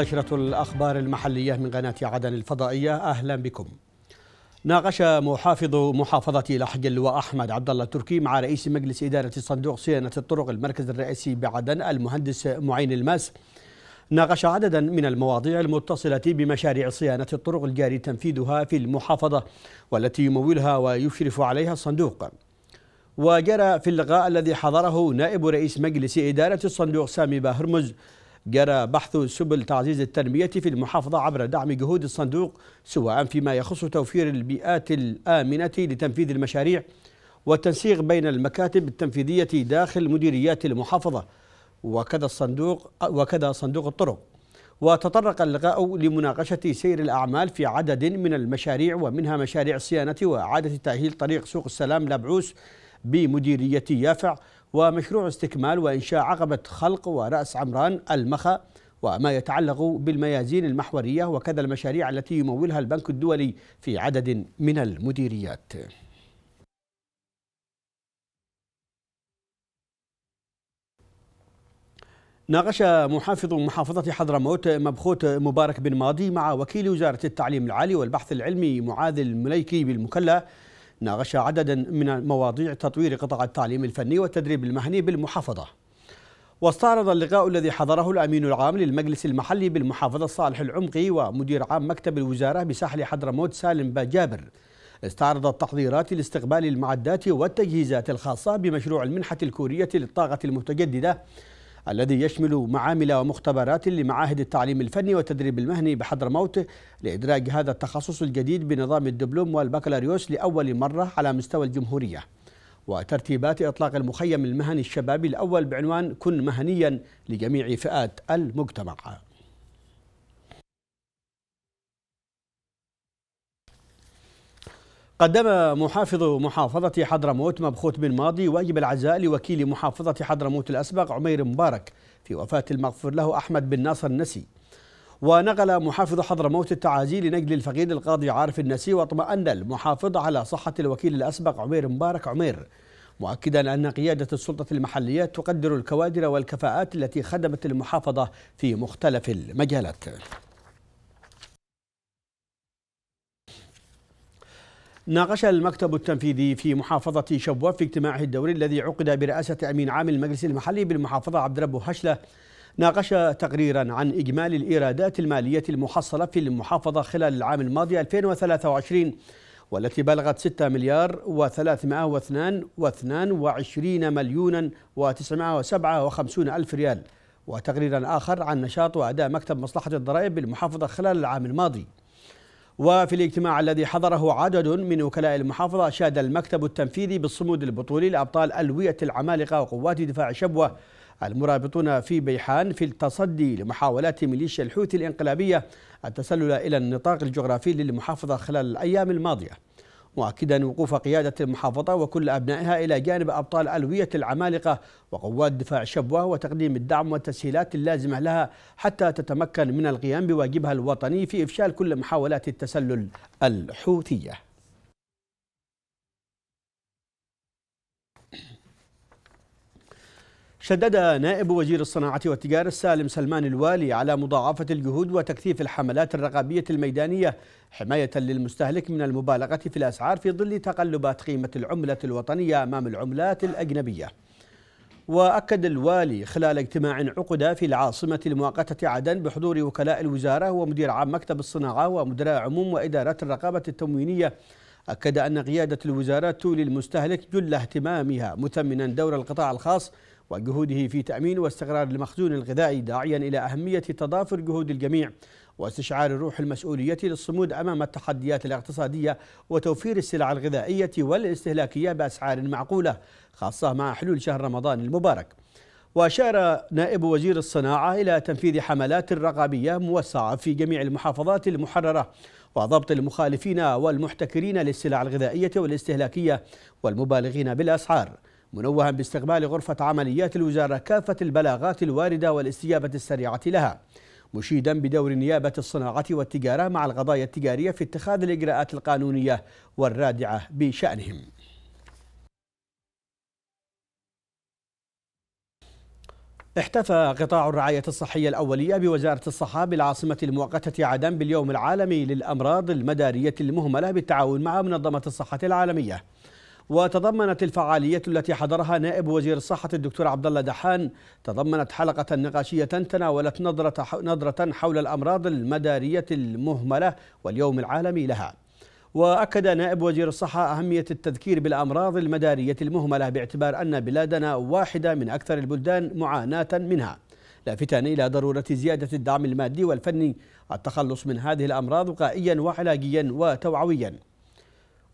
نشرة الأخبار المحلية من قناة عدن الفضائية أهلا بكم ناقش محافظ محافظة لحج اللواء أحمد عبد الله التركي مع رئيس مجلس إدارة صندوق صيانة الطرق المركز الرئيسي بعدن المهندس معين الماس ناقش عددا من المواضيع المتصلة بمشاريع صيانة الطرق الجاري تنفيذها في المحافظة والتي يمولها ويشرف عليها الصندوق وجرى في اللقاء الذي حضره نائب رئيس مجلس إدارة الصندوق سامي باهرمز جرى بحث سبل تعزيز التنمية في المحافظة عبر دعم جهود الصندوق سواء فيما يخص توفير البيئات الآمنة لتنفيذ المشاريع والتنسيق بين المكاتب التنفيذية داخل مديريات المحافظة وكذا الصندوق وكذا صندوق الطرق وتطرق اللقاء لمناقشة سير الأعمال في عدد من المشاريع ومنها مشاريع صيانة وإعادة تأهيل طريق سوق السلام لابعوس بمديرية يافع ومشروع استكمال وإنشاء عقبة خلق ورأس عمران المخا وما يتعلق بالميازين المحورية وكذا المشاريع التي يمولها البنك الدولي في عدد من المديريات ناقش محافظ محافظة حضرموت مبخوت مبارك بن ماضي مع وكيل وزارة التعليم العالي والبحث العلمي معاذ المليكي بالمكلا ناقش عددا من مواضيع تطوير قطاع التعليم الفني والتدريب المهني بالمحافظة واستعرض اللقاء الذي حضره الأمين العام للمجلس المحلي بالمحافظة صالح العمقي ومدير عام مكتب الوزارة بساحل حضرموت سالم باجابر استعرض التحضيرات لاستقبال المعدات والتجهيزات الخاصة بمشروع المنحة الكورية للطاقة المتجددة الذي يشمل معامل ومختبرات لمعاهد التعليم الفني والتدريب المهني بحضرموت لإدراج هذا التخصص الجديد بنظام الدبلوم والبكالوريوس لأول مرة على مستوى الجمهورية وترتيبات إطلاق المخيم المهني الشبابي الأول بعنوان كن مهنيا لجميع فئات المجتمع قدم محافظ محافظة حضرموت مبخوت بن ماضي واجب العزاء لوكيل محافظة حضرموت الأسبق عمير مبارك في وفاة المغفور له أحمد بن ناصر النسي ونقل محافظ حضرموت التعازي لنجل الفقيد القاضي عارف النسي واطمأن المحافظ على صحة الوكيل الأسبق عمير مبارك عمير مؤكدا أن قيادة السلطة المحلية تقدر الكوادر والكفاءات التي خدمت المحافظة في مختلف المجالات ناقش المكتب التنفيذي في محافظة شبوة في اجتماعه الدوري الذي عقد برئاسة أمين عام المجلس المحلي بالمحافظة عبد ربه هشلة ناقش تقريرا عن إجمالي الإيرادات المالية المحصلة في المحافظة خلال العام الماضي 2023 والتي بلغت 6 مليار و322 مليونا و957 ألف ريال وتقريرا آخر عن نشاط وأداء مكتب مصلحة الضرائب بالمحافظة خلال العام الماضي وفي الاجتماع الذي حضره عدد من وكلاء المحافظة شاد المكتب التنفيذي بالصمود البطولي لأبطال ألوية العمالقة وقوات دفاع شبوة المرابطون في بيحان في التصدي لمحاولات ميليشيا الحوثي الانقلابية التسلل إلى النطاق الجغرافي للمحافظة خلال الأيام الماضية مؤكدا وقوف قيادة المحافظة وكل أبنائها إلى جانب أبطال ألوية العمالقة وقوات دفاع شبوة وتقديم الدعم والتسهيلات اللازمة لها حتى تتمكن من القيام بواجبها الوطني في إفشال كل محاولات التسلل الحوثية شدد نائب وزير الصناعة والتجارة السالم سلمان الوالي على مضاعفة الجهود وتكثيف الحملات الرقابية الميدانية حماية للمستهلك من المبالغة في الأسعار في ظل تقلبات قيمة العملة الوطنية أمام العملات الأجنبية وأكد الوالي خلال اجتماع عقد في العاصمة المؤقتة عدن بحضور وكلاء الوزارة ومدير عام مكتب الصناعة ومدراء عموم وإدارات الرقابة التموينية أكد أن قيادة الوزارة تولي المستهلك جل اهتمامها مثمنا دور القطاع الخاص وجهوده في تأمين واستقرار المخزون الغذائي داعيا إلى أهمية تضافر جهود الجميع واستشعار روح المسؤولية للصمود أمام التحديات الاقتصادية وتوفير السلع الغذائية والاستهلاكية بأسعار معقولة خاصة مع حلول شهر رمضان المبارك وأشار نائب وزير الصناعة إلى تنفيذ حملات رقابية موسعة في جميع المحافظات المحررة وضبط المخالفين والمحتكرين للسلع الغذائية والاستهلاكية والمبالغين بالأسعار منوها باستقبال غرفة عمليات الوزارة كافة البلاغات الواردة والاستجابة السريعة لها مشيدا بدور نيابة الصناعة والتجارة مع القضايا التجارية في اتخاذ الإجراءات القانونية والرادعة بشأنهم احتفى قطاع الرعاية الصحية الأولية بوزارة الصحة بالعاصمة المؤقتة عدن باليوم العالمي للأمراض المدارية المهملة بالتعاون مع منظمة الصحة العالمية وتضمنت الفعالية التي حضرها نائب وزير الصحة الدكتور عبد الله دحان تضمنت حلقة نقاشية تناولت نظرة نظرة حول الأمراض المدارية المهملة واليوم العالمي لها. وأكد نائب وزير الصحة أهمية التذكير بالأمراض المدارية المهملة باعتبار أن بلادنا واحدة من أكثر البلدان معاناة منها. لافتا إلى ضرورة زيادة الدعم المادي والفني التخلص من هذه الأمراض وقائيا وعلاجيا وتوعويا.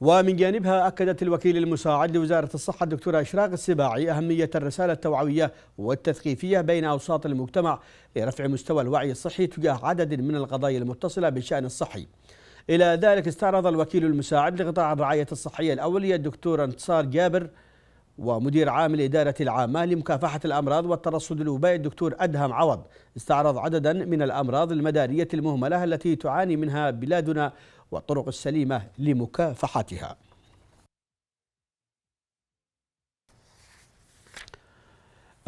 ومن جانبها أكدت الوكيل المساعد لوزارة الصحة الدكتورة إشراق السباعي أهمية الرسالة التوعوية والتثقيفية بين أوساط المجتمع لرفع مستوى الوعي الصحي تجاه عدد من القضايا المتصلة بالشأن الصحي إلى ذلك استعرض الوكيل المساعد لقطاع الرعاية الصحية الأولية الدكتور انتصار جابر ومدير عام الإدارة العامة لمكافحة الأمراض والترصد الوبائي الدكتور أدهم عوض استعرض عددا من الأمراض المدارية المهملة التي تعاني منها بلادنا والطرق السليمة لمكافحتها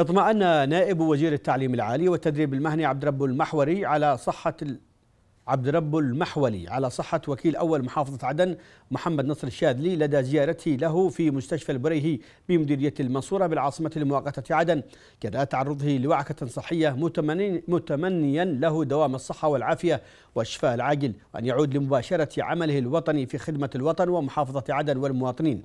اطمأن نائب وزير التعليم العالي والتدريب المهني عبد رب المحوري على صحة عبد رب المحولي على صحة وكيل أول محافظة عدن محمد نصر الشاذلي لدى زيارته له في مستشفى البريهي بمديرية المنصورة بالعاصمة المؤقتة عدن كذا تعرضه لوعكة صحية متمنيا له دوام الصحة والعافية والشفاء العاجل وأن يعود لمباشرة عمله الوطني في خدمة الوطن ومحافظة عدن والمواطنين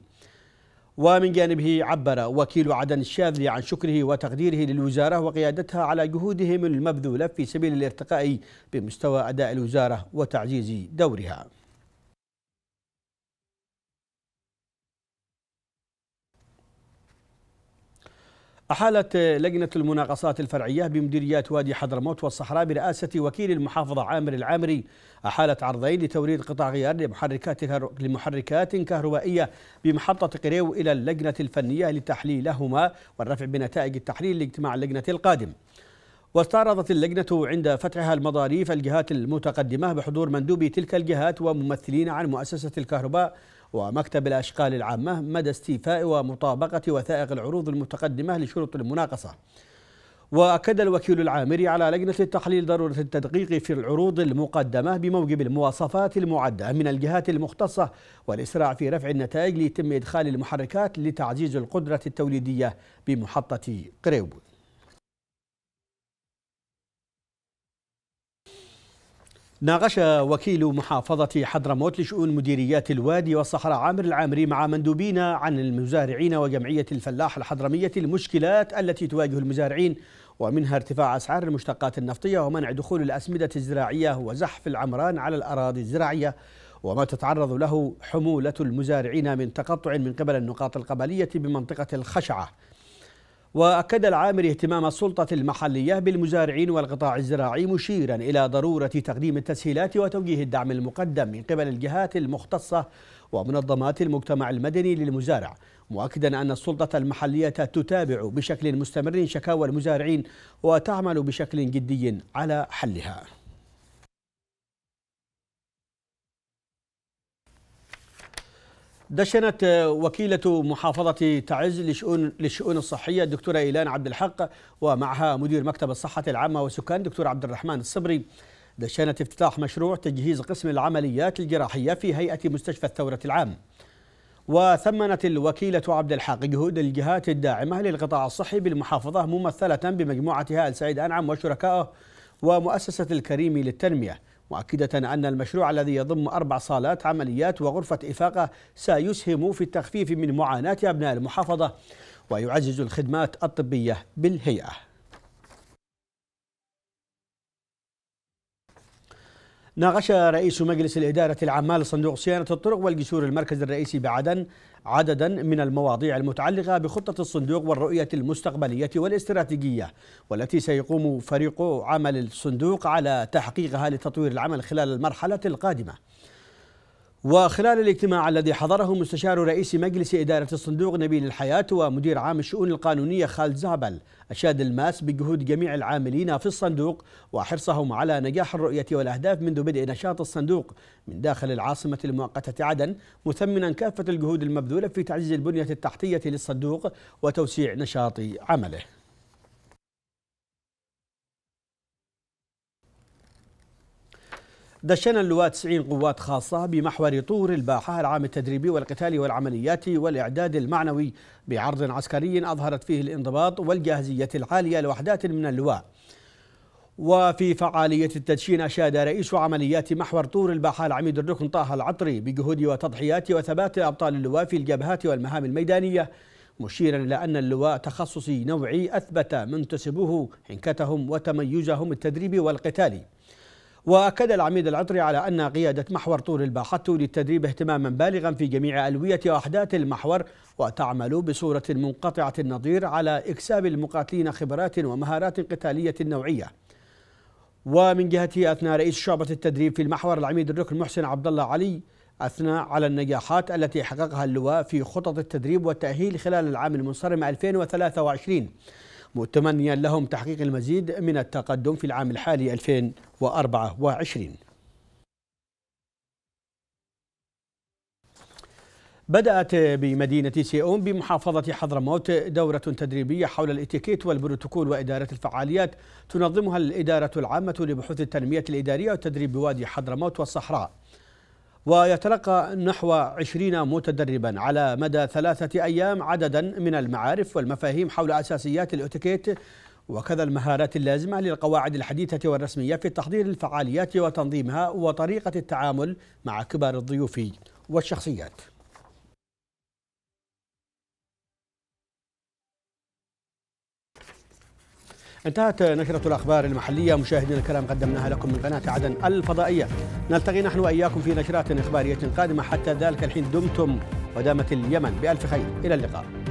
ومن جانبه عبر وكيل عدن الشاذلي عن شكره وتقديره للوزارة وقيادتها على جهودهم المبذولة في سبيل الارتقاء بمستوى أداء الوزارة وتعزيز دورها أحالت لجنة المناقصات الفرعية بمديريات وادي حضرموت والصحراء برئاسة وكيل المحافظة عامر العامري أحالت عرضين لتوريد قطع غيار لمحركات لمحركات كهربائية بمحطة قريو إلى اللجنة الفنية لتحليلهما والرفع بنتائج التحليل لاجتماع اللجنة القادم. واستعرضت اللجنة عند فتحها المضاريف الجهات المتقدمة بحضور مندوبي تلك الجهات وممثلين عن مؤسسة الكهرباء ومكتب الأشغال العامة مدى استيفاء ومطابقة وثائق العروض المتقدمة لشروط المناقصة وأكد الوكيل العامري على لجنة التحليل ضرورة التدقيق في العروض المقدمة بموجب المواصفات المعدة من الجهات المختصة والإسراع في رفع النتائج ليتم إدخال المحركات لتعزيز القدرة التوليدية بمحطة قريبوي ناقش وكيل محافظة حضرموت لشؤون مديريات الوادي والصحراء عامر العامري مع مندوبين عن المزارعين وجمعية الفلاح الحضرمية المشكلات التي تواجه المزارعين ومنها ارتفاع أسعار المشتقات النفطية ومنع دخول الأسمدة الزراعية وزحف العمران على الأراضي الزراعية وما تتعرض له حمولة المزارعين من تقطع من قبل النقاط القبلية بمنطقة الخشعة وأكد العامر اهتمام السلطة المحلية بالمزارعين والقطاع الزراعي مشيرا إلى ضرورة تقديم التسهيلات وتوجيه الدعم المقدم من قبل الجهات المختصة ومنظمات المجتمع المدني للمزارع مؤكدا أن السلطة المحلية تتابع بشكل مستمر شكاوى المزارعين وتعمل بشكل جدي على حلها دشنت آه، وكيلة محافظة تعز لشؤون للشؤون الصحية الدكتورة إيلان عبد الحق ومعها مدير مكتب الصحة العامة والسكان دكتور عبد الرحمن الصبري دشنت افتتاح مشروع تجهيز قسم العمليات الجراحية في هيئة مستشفى الثورة العام وثمنت الوكيلة عبد الحق جهود الجهات الداعمة للقطاع الصحي بالمحافظة ممثلة بمجموعتها السعيد سعيد أنعم وشركائه ومؤسسة الكريم للتنمية مؤكدة أن المشروع الذي يضم أربع صالات عمليات وغرفة إفاقة سيسهم في التخفيف من معاناة أبناء المحافظة ويعزز الخدمات الطبية بالهيئة ناقش رئيس مجلس الإدارة العامة لصندوق صيانة الطرق والجسور المركز الرئيسي بعدن عددا من المواضيع المتعلقة بخطة الصندوق والرؤية المستقبلية والاستراتيجية والتي سيقوم فريق عمل الصندوق على تحقيقها لتطوير العمل خلال المرحلة القادمة وخلال الاجتماع الذي حضره مستشار رئيس مجلس إدارة الصندوق نبيل الحياة ومدير عام الشؤون القانونية خالد زهبل أشاد الماس بجهود جميع العاملين في الصندوق وحرصهم على نجاح الرؤية والأهداف منذ بدء نشاط الصندوق من داخل العاصمة المؤقتة عدن مثمنا كافة الجهود المبذولة في تعزيز البنية التحتية للصندوق وتوسيع نشاط عمله دشن اللواء 90 قوات خاصة بمحور طور الباحة العام التدريبي والقتالي والعمليات والإعداد المعنوي بعرض عسكري أظهرت فيه الانضباط والجاهزية العالية لوحدات من اللواء وفي فعالية التدشين أشاد رئيس عمليات محور طور الباحة العميد الركن طه العطري بجهود وتضحيات وثبات أبطال اللواء في الجبهات والمهام الميدانية مشيرا إلى أن اللواء تخصصي نوعي أثبت منتسبوه حنكتهم وتميزهم التدريبي والقتالي وأكد العميد العطري على أن قيادة محور طول الباحة تولي التدريب اهتماما بالغا في جميع ألوية وأحداث المحور وتعمل بصورة منقطعة النظير على إكساب المقاتلين خبرات ومهارات قتالية نوعية ومن جهته أثناء رئيس شعبة التدريب في المحور العميد الركن محسن عبد الله علي أثناء على النجاحات التي حققها اللواء في خطط التدريب والتأهيل خلال العام المنصرم 2023 متمنيا لهم تحقيق المزيد من التقدم في العام الحالي 2024 بدأت بمدينة سيئون بمحافظة حضرموت دورة تدريبية حول الاتيكيت والبروتوكول وإدارة الفعاليات تنظمها الإدارة العامة لبحوث التنمية الإدارية والتدريب بوادي حضرموت والصحراء ويتلقى نحو عشرين متدربا على مدى ثلاثة أيام عددا من المعارف والمفاهيم حول أساسيات الأوتيكيت وكذا المهارات اللازمة للقواعد الحديثة والرسمية في تحضير الفعاليات وتنظيمها وطريقة التعامل مع كبار الضيوف والشخصيات انتهت نشرة الأخبار المحلية مشاهدينا الكرام قدمناها لكم من قناة عدن الفضائية نلتقي نحن وإياكم في نشرات إخبارية قادمة حتى ذلك الحين دمتم ودامت اليمن بألف خير إلى اللقاء